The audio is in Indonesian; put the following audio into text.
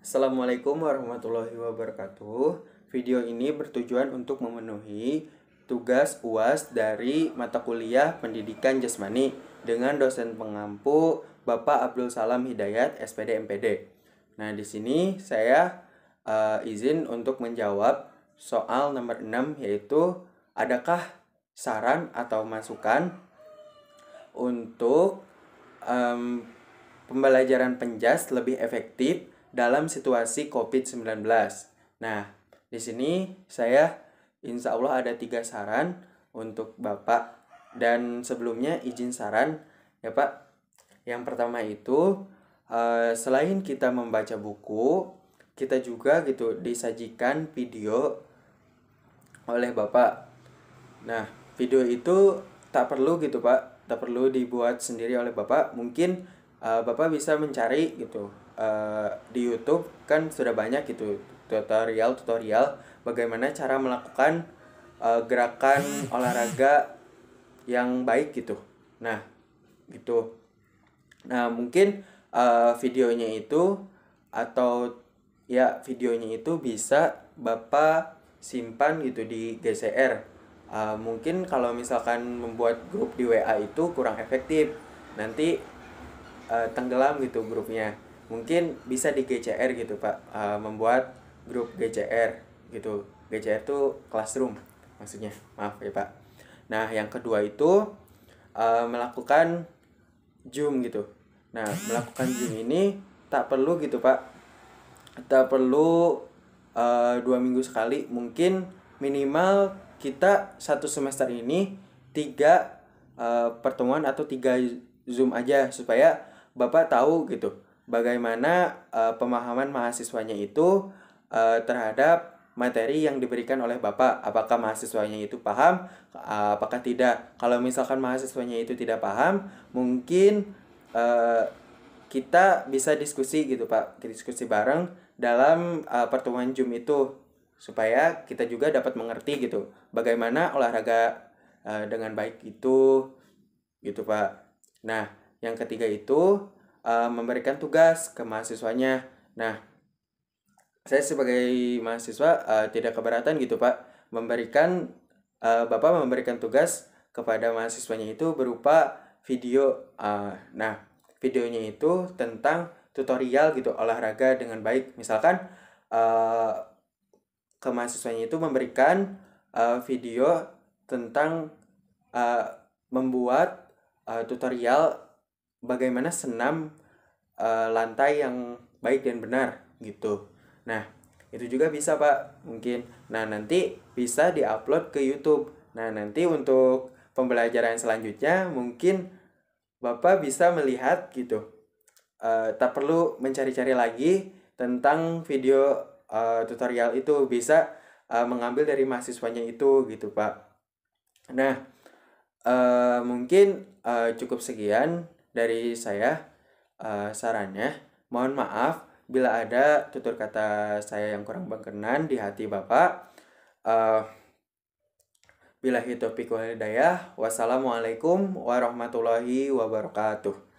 Assalamualaikum warahmatullahi wabarakatuh. Video ini bertujuan untuk memenuhi tugas UAS dari mata kuliah Pendidikan Jasmani dengan dosen pengampu Bapak Abdul Salam Hidayat SPD MPD. Nah, di sini saya uh, izin untuk menjawab soal nomor 6 yaitu adakah saran atau masukan untuk um, pembelajaran penjas lebih efektif dalam situasi COVID-19. Nah, di sini saya insya Allah ada tiga saran untuk Bapak. Dan sebelumnya izin saran ya Pak. Yang pertama itu eh, selain kita membaca buku, kita juga gitu disajikan video oleh Bapak. Nah, video itu tak perlu gitu Pak, tak perlu dibuat sendiri oleh Bapak. Mungkin uh, Bapak bisa mencari gitu Eh, di YouTube kan sudah banyak gitu tutorial tutorial bagaimana cara melakukan uh, gerakan olahraga yang baik gitu. Nah, gitu. Nah, mungkin uh, videonya itu atau ya videonya itu bisa Bapak simpan gitu di GCR. Uh, mungkin kalau misalkan membuat grup di WA itu kurang efektif. Nanti uh, tenggelam gitu grupnya mungkin bisa di GCR gitu pak uh, membuat grup GCR gitu GCR tuh classroom maksudnya maaf ya pak nah yang kedua itu uh, melakukan zoom gitu nah melakukan zoom ini tak perlu gitu pak tak perlu uh, dua minggu sekali mungkin minimal kita satu semester ini tiga uh, pertemuan atau tiga zoom aja supaya bapak tahu gitu bagaimana uh, pemahaman mahasiswanya itu uh, terhadap materi yang diberikan oleh Bapak. Apakah mahasiswanya itu paham, uh, apakah tidak. Kalau misalkan mahasiswanya itu tidak paham, mungkin uh, kita bisa diskusi gitu Pak, diskusi bareng dalam uh, pertemuan Zoom itu supaya kita juga dapat mengerti gitu bagaimana olahraga uh, dengan baik itu gitu Pak. Nah, yang ketiga itu Eh, memberikan tugas ke mahasiswanya. Nah, saya sebagai mahasiswa uh, tidak keberatan gitu Pak memberikan uh, Bapak memberikan tugas kepada mahasiswanya itu berupa video uh, nah videonya itu tentang tutorial gitu olahraga dengan baik misalkan uh, ke mahasiswanya itu memberikan uh, video tentang uh, membuat uh, tutorial bagaimana senam e, lantai yang baik dan benar gitu. Nah, itu juga bisa, Pak, mungkin. Nah, nanti bisa diupload ke YouTube. Nah, nanti untuk pembelajaran selanjutnya mungkin Bapak bisa melihat gitu. E, tak perlu mencari-cari lagi tentang video e, tutorial itu bisa e, mengambil dari mahasiswanya itu gitu, Pak. Nah, uh, mungkin uh, cukup sekian dari saya uh, sarannya mohon maaf bila ada tutur kata saya yang kurang berkenan di hati Bapak. Uh, eh, bila hitopik hidayah, wassalamualaikum warahmatullahi wabarakatuh.